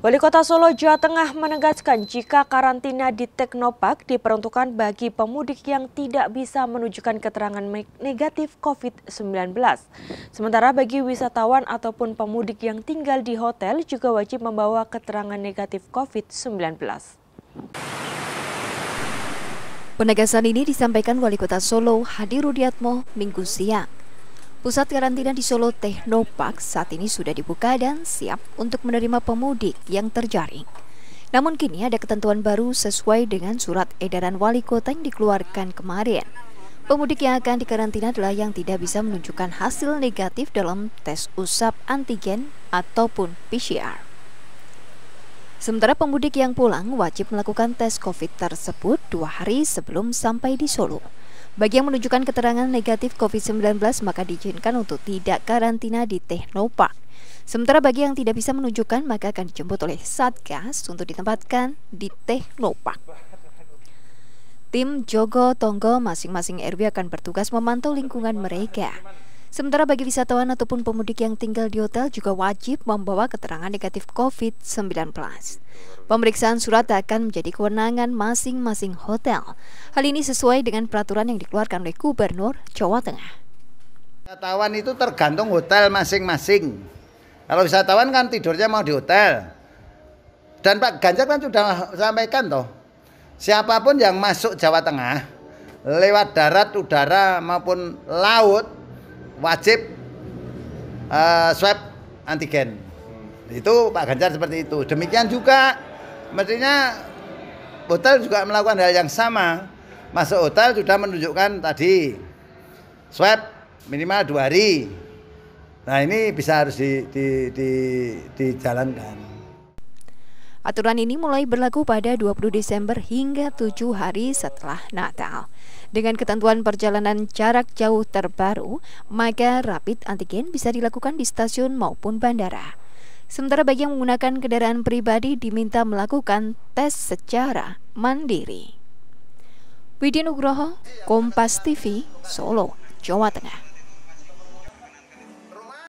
Wali Kota Solo, Jawa Tengah menegaskan jika karantina di Teknopark diperuntukkan bagi pemudik yang tidak bisa menunjukkan keterangan negatif COVID-19. Sementara bagi wisatawan ataupun pemudik yang tinggal di hotel juga wajib membawa keterangan negatif COVID-19. Penegasan ini disampaikan Wali Kota Solo, Hadi Rudiatmo, Minggu siang. Pusat karantina di Solo Technopark saat ini sudah dibuka dan siap untuk menerima pemudik yang terjaring. Namun kini ada ketentuan baru sesuai dengan surat edaran wali kota yang dikeluarkan kemarin. Pemudik yang akan dikarantina adalah yang tidak bisa menunjukkan hasil negatif dalam tes usap antigen ataupun PCR. Sementara pemudik yang pulang wajib melakukan tes COVID tersebut dua hari sebelum sampai di Solo. Bagi yang menunjukkan keterangan negatif COVID-19, maka diizinkan untuk tidak karantina di Teknopark. Sementara bagi yang tidak bisa menunjukkan, maka akan dijemput oleh Satgas untuk ditempatkan di Teknopark. Tim Jogo Tonggo masing-masing RW akan bertugas memantau lingkungan mereka. Sementara bagi wisatawan ataupun pemudik yang tinggal di hotel juga wajib membawa keterangan negatif COVID-19. Pemeriksaan surat akan menjadi kewenangan masing-masing hotel. Hal ini sesuai dengan peraturan yang dikeluarkan oleh Gubernur Jawa Tengah. Wisatawan itu tergantung hotel masing-masing. Kalau wisatawan kan tidurnya mau di hotel. Dan Pak Ganjar kan sudah sampaikan toh, siapapun yang masuk Jawa Tengah lewat darat, udara maupun laut wajib uh, swab antigen. Hmm. Itu Pak Ganjar seperti itu. Demikian juga mestinya hotel juga melakukan hal yang sama. Masuk hotel sudah menunjukkan tadi swab minimal dua hari. Nah ini bisa harus di, di, di, dijalankan. Aturan ini mulai berlaku pada 20 Desember hingga 7 hari setelah Natal. Dengan ketentuan perjalanan jarak jauh terbaru, maka rapid antigen bisa dilakukan di stasiun maupun bandara. Sementara bagi yang menggunakan kendaraan pribadi diminta melakukan tes secara mandiri. Widin Nugroho, Kompas TV, Solo, Jawa Tengah.